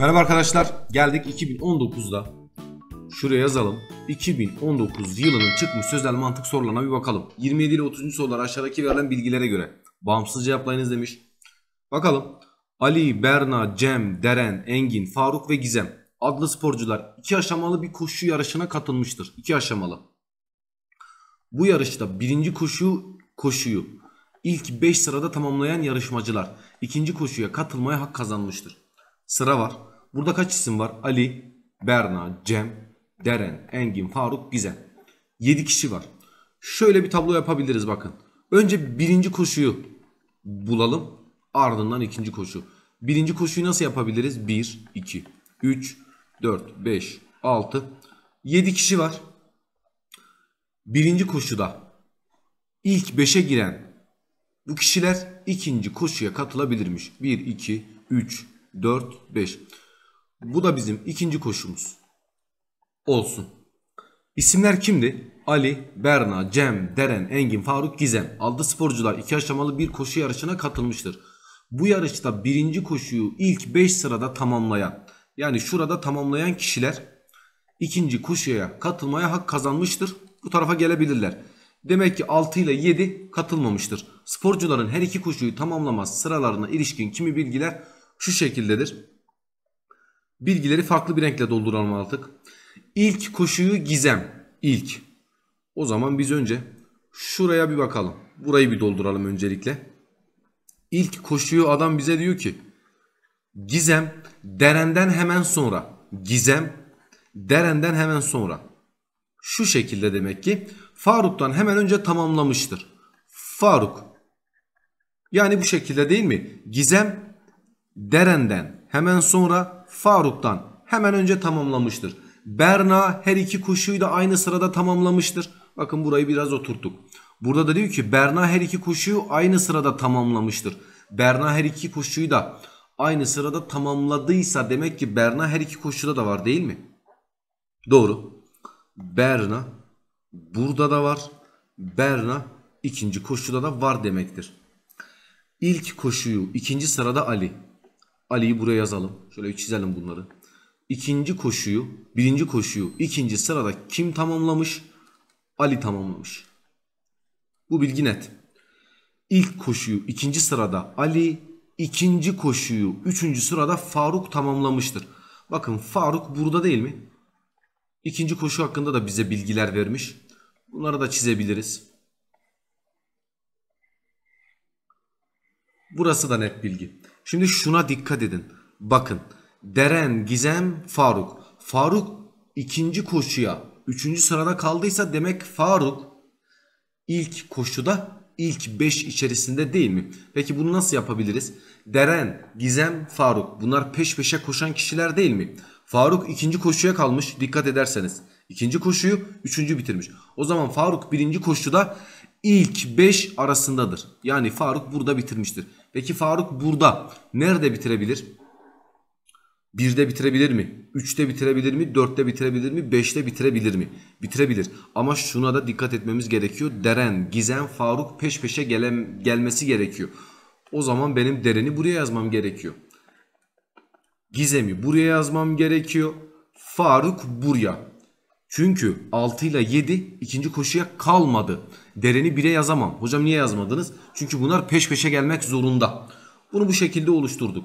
Merhaba arkadaşlar. Geldik 2019'da. Şuraya yazalım. 2019 yılının çıkmış sözel mantık sorularına bir bakalım. 27 ile 30. sorular aşağıdaki verilen bilgilere göre bağımsız cevaplayınız demiş. Bakalım. Ali, Berna, Cem, Deren, Engin, Faruk ve Gizem adlı sporcular iki aşamalı bir koşu yarışına katılmıştır. İki aşamalı. Bu yarışta birinci koşu koşuyu ilk 5 sırada tamamlayan yarışmacılar ikinci koşuya katılmaya hak kazanmıştır sıra var. Burada kaç isim var? Ali, Berna, Cem, Deren, Engin, Faruk, Gizem. 7 kişi var. Şöyle bir tablo yapabiliriz bakın. Önce birinci koşuyu bulalım. Ardından ikinci koşu. Birinci koşuyu nasıl yapabiliriz? 1, 2, 3, 4, 5, 6, 7 kişi var. Birinci koşuda ilk 5'e giren bu kişiler ikinci koşuya katılabilirmiş. 1, 2, 3, 4, 5. Bu da bizim ikinci koşumuz. Olsun. İsimler kimdi? Ali, Berna, Cem, Deren, Engin, Faruk, Gizem. Adlı sporcular iki aşamalı bir koşu yarışına katılmıştır. Bu yarışta birinci koşuyu ilk 5 sırada tamamlayan yani şurada tamamlayan kişiler ikinci koşuya katılmaya hak kazanmıştır. Bu tarafa gelebilirler. Demek ki 6 ile 7 katılmamıştır. Sporcuların her iki koşuyu tamamlaması sıralarına ilişkin kimi bilgiler şu şekildedir. Bilgileri farklı bir renkle dolduralım artık. İlk koşuyu gizem. İlk. O zaman biz önce şuraya bir bakalım. Burayı bir dolduralım öncelikle. İlk koşuyu adam bize diyor ki Gizem derenden hemen sonra. Gizem derenden hemen sonra. Şu şekilde demek ki Faruk'tan hemen önce tamamlamıştır. Faruk. Yani bu şekilde değil mi? Gizem Deren'den hemen sonra Faruk'tan hemen önce tamamlamıştır. Berna her iki koşuyu da aynı sırada tamamlamıştır. Bakın burayı biraz oturttuk. Burada da diyor ki Berna her iki koşuyu aynı sırada tamamlamıştır. Berna her iki koşuyu da aynı sırada tamamladıysa demek ki Berna her iki koşuda da var değil mi? Doğru. Berna burada da var. Berna ikinci koşuda da var demektir. İlk koşuyu ikinci sırada Ali. Ali'yi buraya yazalım. Şöyle çizelim bunları. İkinci koşuyu, birinci koşuyu ikinci sırada kim tamamlamış? Ali tamamlamış. Bu bilgi net. İlk koşuyu ikinci sırada Ali, ikinci koşuyu üçüncü sırada Faruk tamamlamıştır. Bakın Faruk burada değil mi? İkinci koşu hakkında da bize bilgiler vermiş. Bunları da çizebiliriz. Burası da net bilgi. Şimdi şuna dikkat edin. Bakın Deren, Gizem, Faruk. Faruk ikinci koşuya üçüncü sırada kaldıysa demek Faruk ilk koşuda ilk 5 içerisinde değil mi? Peki bunu nasıl yapabiliriz? Deren, Gizem, Faruk bunlar peş peşe koşan kişiler değil mi? Faruk ikinci koşuya kalmış dikkat ederseniz. ikinci koşuyu üçüncü bitirmiş. O zaman Faruk birinci koşuda ilk 5 arasındadır. Yani Faruk burada bitirmiştir. Peki Faruk burada nerede bitirebilir? 1'de bitirebilir mi? 3'te bitirebilir mi? 4'te bitirebilir mi? 5'te bitirebilir mi? Bitirebilir. Ama şuna da dikkat etmemiz gerekiyor. Deren, Gizem, Faruk peş peşe gelen, gelmesi gerekiyor. O zaman benim Deren'i buraya yazmam gerekiyor. Gizem'i buraya yazmam gerekiyor. Faruk buraya. Çünkü 6 ile 7 ikinci koşuya kalmadı. Dereni 1'e yazamam. Hocam niye yazmadınız? Çünkü bunlar peş peşe gelmek zorunda. Bunu bu şekilde oluşturduk.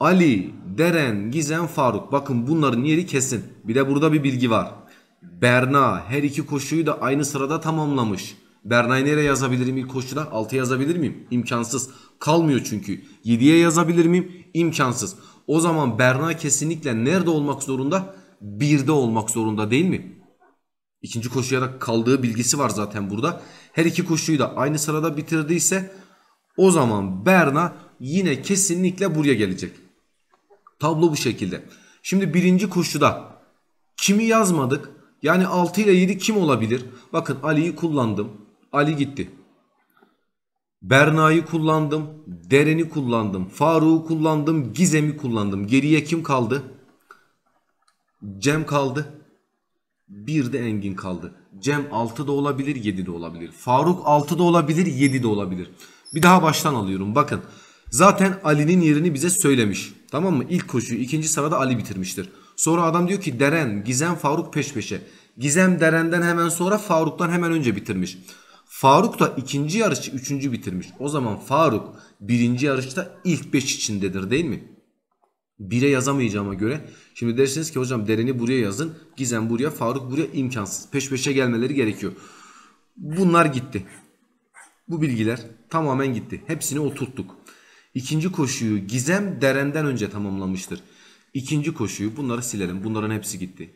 Ali, Deren, Gizem, Faruk. Bakın bunların yeri kesin. Bir de burada bir bilgi var. Berna her iki koşuyu da aynı sırada tamamlamış. Berna'yı nereye yazabilirim ilk koşuda? 6'ya yazabilir miyim? İmkansız. Kalmıyor çünkü. 7'ye yazabilir miyim? İmkansız. O zaman Berna kesinlikle nerede olmak zorunda? birde olmak zorunda değil mi? İkinci koşuya da kaldığı bilgisi var zaten burada. Her iki koşuyu da aynı sırada bitirdiyse o zaman Berna yine kesinlikle buraya gelecek. Tablo bu şekilde. Şimdi birinci koşuda kimi yazmadık? Yani 6 ile 7 kim olabilir? Bakın Ali'yi kullandım. Ali gitti. Berna'yı kullandım. Deren'i kullandım. Faruk'u kullandım. Gizem'i kullandım. Geriye kim kaldı? Cem kaldı. Bir de Engin kaldı. Cem 6 da olabilir 7 de olabilir. Faruk 6 da olabilir 7 de olabilir. Bir daha baştan alıyorum bakın. Zaten Ali'nin yerini bize söylemiş. Tamam mı? İlk koşuyu ikinci sırada Ali bitirmiştir. Sonra adam diyor ki Deren, Gizem, Faruk peş peşe. Gizem Deren'den hemen sonra Faruk'tan hemen önce bitirmiş. Faruk da ikinci yarışı üçüncü bitirmiş. O zaman Faruk birinci yarışta ilk beş içindedir değil mi? 1'e yazamayacağıma göre şimdi dersiniz ki hocam Deren'i buraya yazın. Gizem buraya, Faruk buraya imkansız. Peş peşe gelmeleri gerekiyor. Bunlar gitti. Bu bilgiler tamamen gitti. Hepsini oturttuk. İkinci koşuyu Gizem Deren'den önce tamamlamıştır. İkinci koşuyu bunları silelim. Bunların hepsi gitti.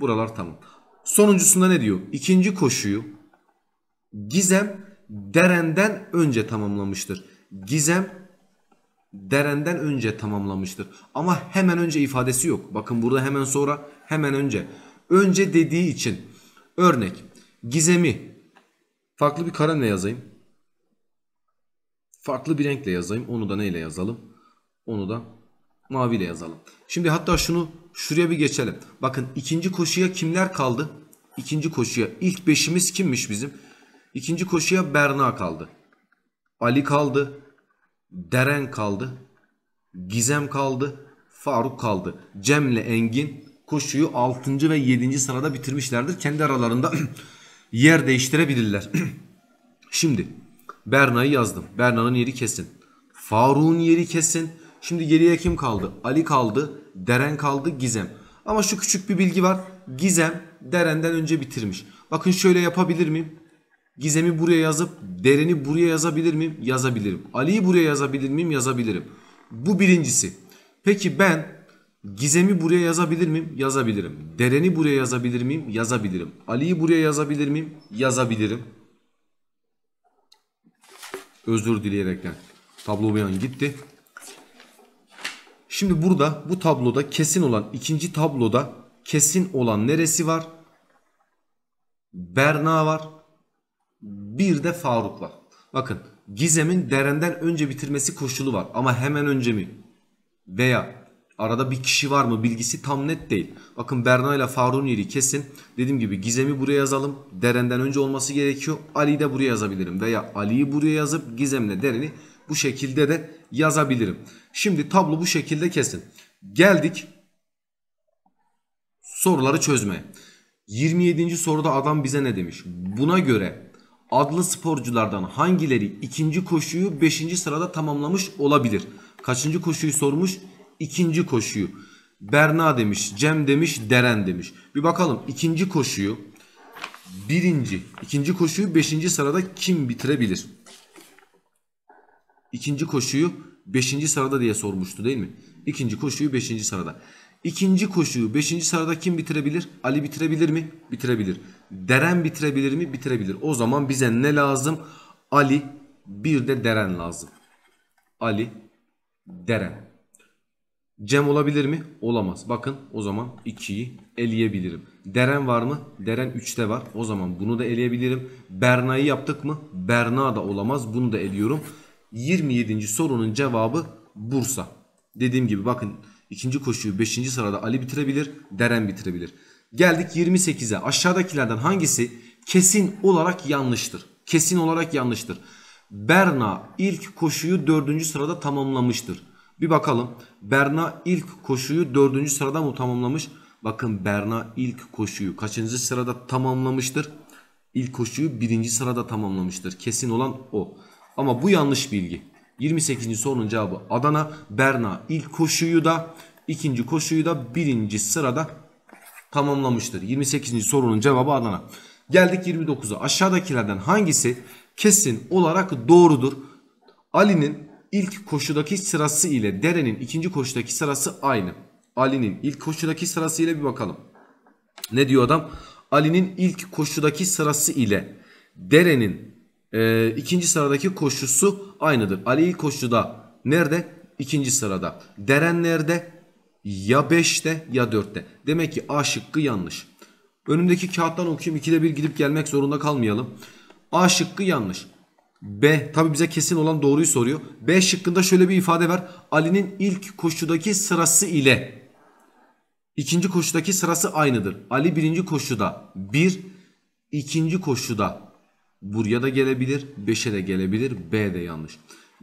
Buralar tamam. Sonuncusunda ne diyor? İkinci koşuyu Gizem Deren'den önce tamamlamıştır. Gizem Deren'den önce tamamlamıştır. Ama hemen önce ifadesi yok. Bakın burada hemen sonra hemen önce. Önce dediği için. Örnek Gizem'i farklı bir kalemle yazayım. Farklı bir renkle yazayım. Onu da neyle yazalım? Onu da maviyle yazalım. Şimdi hatta şunu şuraya bir geçelim. Bakın ikinci koşuya kimler kaldı? İkinci koşuya ilk beşimiz kimmiş bizim? İkinci koşuya Berna kaldı. Ali kaldı. Deren kaldı. Gizem kaldı. Faruk kaldı. Cem ile Engin koşuyu 6. ve 7. sırada bitirmişlerdir. Kendi aralarında yer değiştirebilirler. Şimdi Berna'yı yazdım. Berna'nın yeri kesin. Faruk'un yeri kesin. Şimdi geriye kim kaldı? Ali kaldı. Deren kaldı. Gizem. Ama şu küçük bir bilgi var. Gizem Deren'den önce bitirmiş. Bakın şöyle yapabilir miyim? Gizem'i buraya yazıp Deren'i buraya yazabilir miyim? Yazabilirim. Ali'yi buraya yazabilir miyim? Yazabilirim. Bu birincisi. Peki ben Gizem'i buraya yazabilir miyim? Yazabilirim. Deren'i buraya yazabilir miyim? Yazabilirim. Ali'yi buraya yazabilir miyim? Yazabilirim. Özür dileyerekten tablo beyan gitti. Şimdi burada bu tabloda kesin olan ikinci tabloda kesin olan neresi var? Berna var bir de Farukla. Bakın Gizem'in Deren'den önce bitirmesi koşulu var ama hemen önce mi? Veya arada bir kişi var mı bilgisi tam net değil. Bakın Berna ile Faruk'un yeri kesin. Dediğim gibi Gizem'i buraya yazalım. Deren'den önce olması gerekiyor. Ali'yi de buraya yazabilirim. Veya Ali'yi buraya yazıp Gizem'le Deren'i bu şekilde de yazabilirim. Şimdi tablo bu şekilde kesin. Geldik soruları çözmeye. 27. soruda adam bize ne demiş? Buna göre adlı sporculardan hangileri ikinci koşuyu 5. sırada tamamlamış olabilir? Kaçıncı koşuyu sormuş? İkinci koşuyu. Berna demiş, Cem demiş, Deren demiş. Bir bakalım ikinci koşuyu birinci, ikinci koşuyu beşinci sırada kim bitirebilir? İkinci koşuyu beşinci sırada diye sormuştu değil mi? İkinci koşuyu beşinci sırada. İkinci koşuyu beşinci sırada kim bitirebilir? Ali bitirebilir mi? Bitirebilir. Deren bitirebilir mi? Bitirebilir. O zaman bize ne lazım? Ali bir de Deren lazım. Ali Deren. Cem olabilir mi? Olamaz. Bakın o zaman 2'yi eleyebilirim. Deren var mı? Deren 3'te var. O zaman bunu da eleyebilirim. Berna'yı yaptık mı? Berna da olamaz. Bunu da eliyorum. 27. sorunun cevabı Bursa. Dediğim gibi bakın ikinci koşuyu 5. sırada Ali bitirebilir. Deren bitirebilir. Geldik 28'e. Aşağıdakilerden hangisi kesin olarak yanlıştır? Kesin olarak yanlıştır. Berna ilk koşuyu 4. sırada tamamlamıştır. Bir bakalım. Berna ilk koşuyu 4. sırada mı tamamlamış? Bakın Berna ilk koşuyu kaçıncı sırada tamamlamıştır? İlk koşuyu 1. sırada tamamlamıştır. Kesin olan o. Ama bu yanlış bilgi. 28. sorunun cevabı Adana. Berna ilk koşuyu da ikinci koşuyu da birinci sırada tamamlamıştır. 28. sorunun cevabı Adana. Geldik 29'a. Aşağıdakilerden hangisi kesin olarak doğrudur? Ali'nin ilk koşudaki sırası ile Deren'in ikinci koşudaki sırası aynı. Ali'nin ilk koşudaki sırası ile bir bakalım. Ne diyor adam? Ali'nin ilk koşudaki sırası ile Deren'in e, ikinci sıradaki koşusu aynıdır. Ali ilk koşuda nerede? İkinci sırada. Deren nerede? Ya 5'te ya 4'te. Demek ki A şıkkı yanlış. Önümdeki kağıttan okuyayım. İkide bir gidip gelmek zorunda kalmayalım. A şıkkı yanlış. B tabi bize kesin olan doğruyu soruyor. B şıkkında şöyle bir ifade var. Ali'nin ilk koşudaki sırası ile ikinci koşudaki sırası aynıdır. Ali birinci koşuda 1, bir, ikinci koşuda buraya da gelebilir, 5'e de gelebilir. B de yanlış.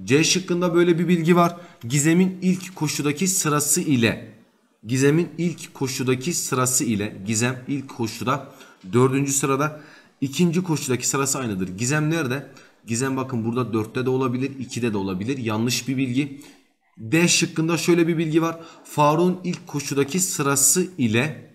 C şıkkında böyle bir bilgi var. Gizem'in ilk koşudaki sırası ile Gizem'in ilk koşudaki sırası ile Gizem ilk koşuda dördüncü sırada. ikinci koşudaki sırası aynıdır. Gizem nerede? Gizem bakın burada dörtte de olabilir 2'de de olabilir. Yanlış bir bilgi. D şıkkında şöyle bir bilgi var. Faruk'un ilk koşudaki sırası ile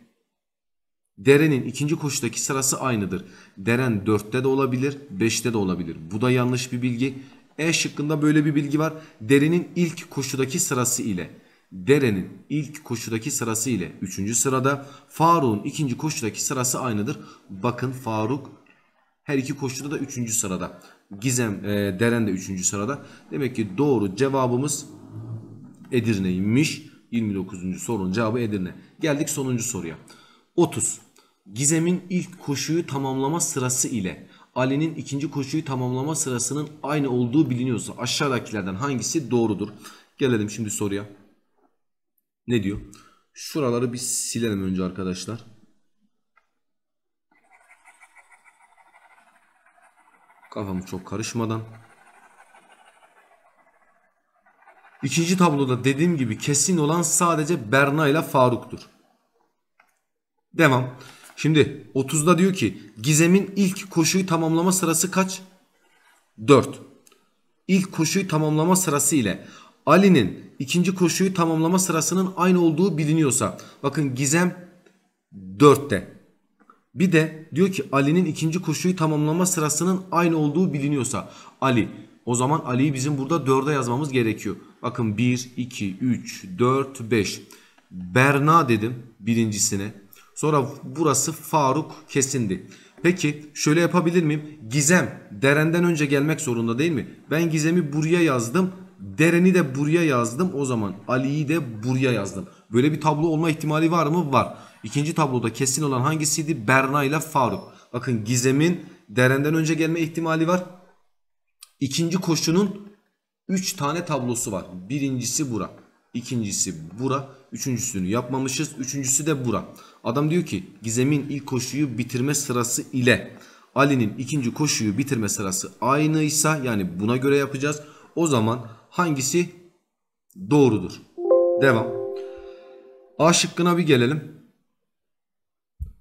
Deren'in ikinci koşudaki sırası aynıdır. Deren dörtte de olabilir beşte de olabilir. Bu da yanlış bir bilgi. E şıkkında böyle bir bilgi var. Deren'in ilk koşudaki sırası ile. Dere'nin ilk koşudaki sırası ile 3. sırada. Faruk'un ikinci koşudaki sırası aynıdır. Bakın Faruk her iki koşuda da 3. sırada. Gizem e, Deren de 3. sırada. Demek ki doğru cevabımız Edirne'ymiş. 29. sorunun cevabı Edirne. Geldik sonuncu soruya. 30. Gizem'in ilk koşuyu tamamlama sırası ile Ali'nin ikinci koşuyu tamamlama sırasının aynı olduğu biliniyorsa aşağıdakilerden hangisi doğrudur? Gelelim şimdi soruya. Ne diyor? Şuraları bir silelim önce arkadaşlar. Kafamı çok karışmadan. İkinci tabloda dediğim gibi kesin olan sadece Berna ile Faruk'tur. Devam. Şimdi 30'da diyor ki Gizem'in ilk koşuyu tamamlama sırası kaç? 4. İlk koşuyu tamamlama sırası ile Ali'nin ikinci koşuyu tamamlama sırasının aynı olduğu biliniyorsa bakın Gizem 4'te bir de diyor ki Ali'nin ikinci koşuyu tamamlama sırasının aynı olduğu biliniyorsa Ali o zaman Ali'yi bizim burada 4'e yazmamız gerekiyor. Bakın 1, 2, 3, 4, 5. Berna dedim birincisine. Sonra burası Faruk kesindi. Peki şöyle yapabilir miyim? Gizem derenden önce gelmek zorunda değil mi? Ben Gizem'i buraya yazdım. Deren'i de buraya yazdım. O zaman Ali'yi de buraya yazdım. Böyle bir tablo olma ihtimali var mı? Var. İkinci tabloda kesin olan hangisiydi? Berna ile Faruk. Bakın Gizem'in Deren'den önce gelme ihtimali var. İkinci koşunun 3 tane tablosu var. Birincisi bura. ikincisi bura. Üçüncüsünü yapmamışız. Üçüncüsü de bura. Adam diyor ki Gizem'in ilk koşuyu bitirme sırası ile Ali'nin ikinci koşuyu bitirme sırası aynıysa yani buna göre yapacağız. O zaman hangisi doğrudur? Devam. A şıkkına bir gelelim.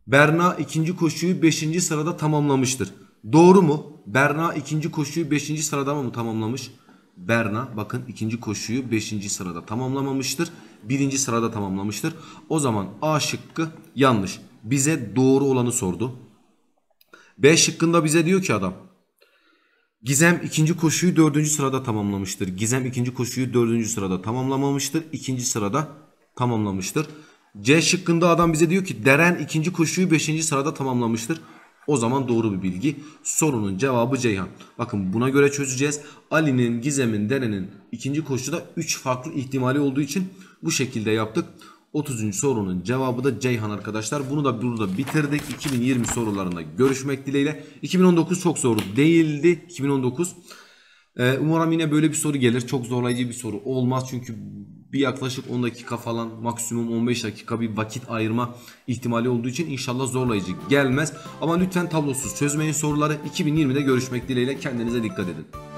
Berna ikinci koşuyu 5. sırada tamamlamıştır. Doğru mu? Berna ikinci koşuyu 5. sırada mı tamamlamış? Berna bakın ikinci koşuyu 5. sırada tamamlamamıştır. 1. sırada tamamlamıştır. O zaman A şıkkı yanlış. Bize doğru olanı sordu. B şıkkında bize diyor ki adam Gizem ikinci koşuyu dördüncü sırada tamamlamıştır. Gizem ikinci koşuyu dördüncü sırada tamamlamamıştır. İkinci sırada tamamlamıştır. C şıkkında adam bize diyor ki Deren ikinci koşuyu beşinci sırada tamamlamıştır. O zaman doğru bir bilgi. Sorunun cevabı Ceyhan. Bakın buna göre çözeceğiz. Ali'nin, Gizem'in, Deren'in ikinci koşuda 3 farklı ihtimali olduğu için bu şekilde yaptık. 30. sorunun cevabı da Ceyhan arkadaşlar. Bunu da burada bitirdik. 2020 sorularında görüşmek dileğiyle. 2019 çok soru değildi. 2019 ee, Umarım yine böyle bir soru gelir. Çok zorlayıcı bir soru olmaz. Çünkü bir yaklaşık 10 dakika falan maksimum 15 dakika bir vakit ayırma ihtimali olduğu için inşallah zorlayıcı gelmez. Ama lütfen tablosuz çözmeyin soruları. 2020'de görüşmek dileğiyle kendinize dikkat edin.